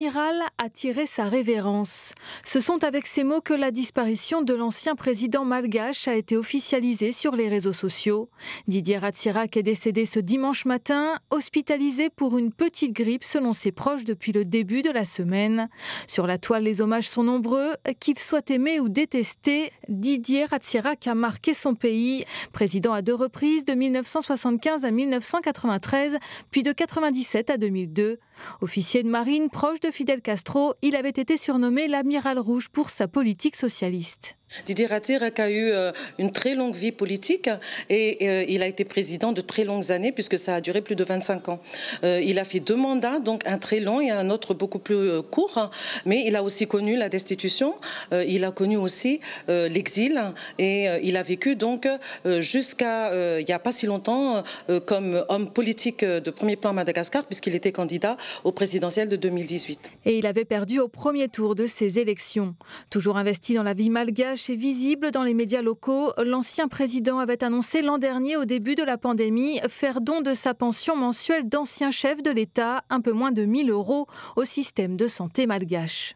Général a tiré sa révérence. Ce sont avec ces mots que la disparition de l'ancien président malgache a été officialisée sur les réseaux sociaux. Didier Ratsirak est décédé ce dimanche matin, hospitalisé pour une petite grippe selon ses proches depuis le début de la semaine. Sur la toile, les hommages sont nombreux. Qu'il soit aimé ou détesté, Didier Ratsirak a marqué son pays. Président à deux reprises, de 1975 à 1993, puis de 1997 à 2002. Officier de marine proche de Fidel Castro, il avait été surnommé l'amiral rouge pour sa politique socialiste. Didier Ratsirek a eu euh, une très longue vie politique et euh, il a été président de très longues années puisque ça a duré plus de 25 ans. Euh, il a fait deux mandats, donc un très long et un autre beaucoup plus court, hein. mais il a aussi connu la destitution, il a connu aussi l'exil et il a vécu donc jusqu'à il n'y a pas si longtemps comme homme politique de premier plan à Madagascar puisqu'il était candidat au présidentiel de 2018. Et il avait perdu au premier tour de ces élections. Toujours investi dans la vie malgache, visible dans les médias locaux. L'ancien président avait annoncé l'an dernier, au début de la pandémie, faire don de sa pension mensuelle d'ancien chef de l'État, un peu moins de 1000 euros, au système de santé malgache.